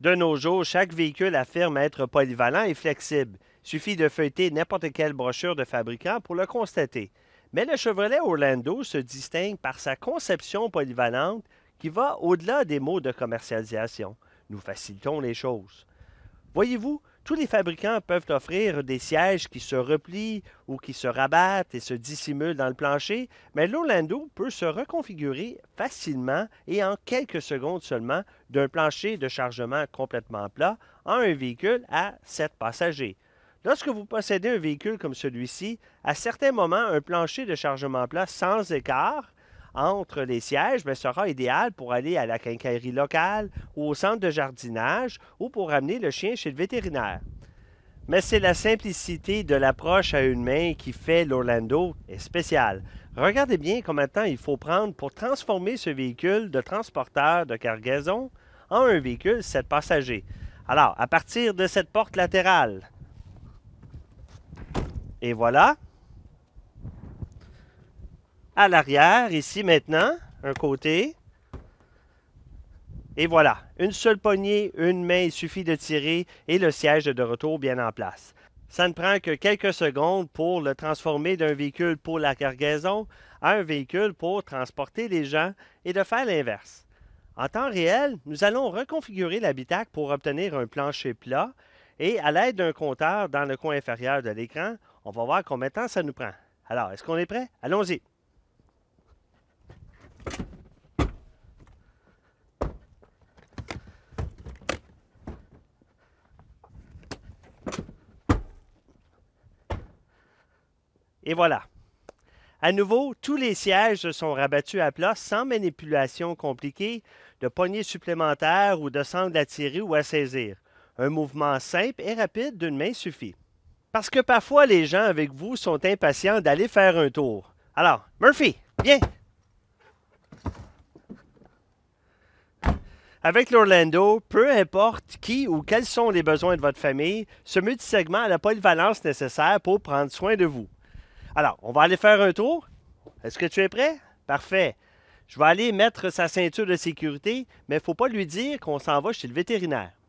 De nos jours, chaque véhicule affirme être polyvalent et flexible. Il Suffit de feuilleter n'importe quelle brochure de fabricant pour le constater. Mais le Chevrolet Orlando se distingue par sa conception polyvalente qui va au-delà des mots de commercialisation. Nous facilitons les choses. Voyez-vous, tous les fabricants peuvent offrir des sièges qui se replient ou qui se rabattent et se dissimulent dans le plancher, mais l'Orlando peut se reconfigurer facilement et en quelques secondes seulement d'un plancher de chargement complètement plat en un véhicule à 7 passagers. Lorsque vous possédez un véhicule comme celui-ci, à certains moments, un plancher de chargement plat sans écart entre les sièges ben, sera idéal pour aller à la quincaillerie locale ou au centre de jardinage ou pour amener le chien chez le vétérinaire. Mais c'est la simplicité de l'approche à une main qui fait l'Orlando est spécial. Regardez bien combien de temps il faut prendre pour transformer ce véhicule de transporteur de cargaison en un véhicule sept passagers. Alors, à partir de cette porte latérale. Et voilà, à l'arrière, ici maintenant, un côté. Et voilà, une seule poignée, une main, il suffit de tirer et le siège est de retour bien en place. Ça ne prend que quelques secondes pour le transformer d'un véhicule pour la cargaison à un véhicule pour transporter les gens et de faire l'inverse. En temps réel, nous allons reconfigurer l'habitacle pour obtenir un plancher plat et à l'aide d'un compteur dans le coin inférieur de l'écran, on va voir combien de temps ça nous prend. Alors, est-ce qu'on est prêt? Allons-y! Et voilà. À nouveau, tous les sièges se sont rabattus à plat sans manipulation compliquée, de poignées supplémentaires ou de sangles à tirer ou à saisir. Un mouvement simple et rapide d'une main suffit. Parce que parfois les gens avec vous sont impatients d'aller faire un tour. Alors, Murphy, viens! Avec l'Orlando, peu importe qui ou quels sont les besoins de votre famille, ce multisegment a la polyvalence nécessaire pour prendre soin de vous. Alors, on va aller faire un tour. Est-ce que tu es prêt? Parfait. Je vais aller mettre sa ceinture de sécurité, mais il ne faut pas lui dire qu'on s'en va chez le vétérinaire.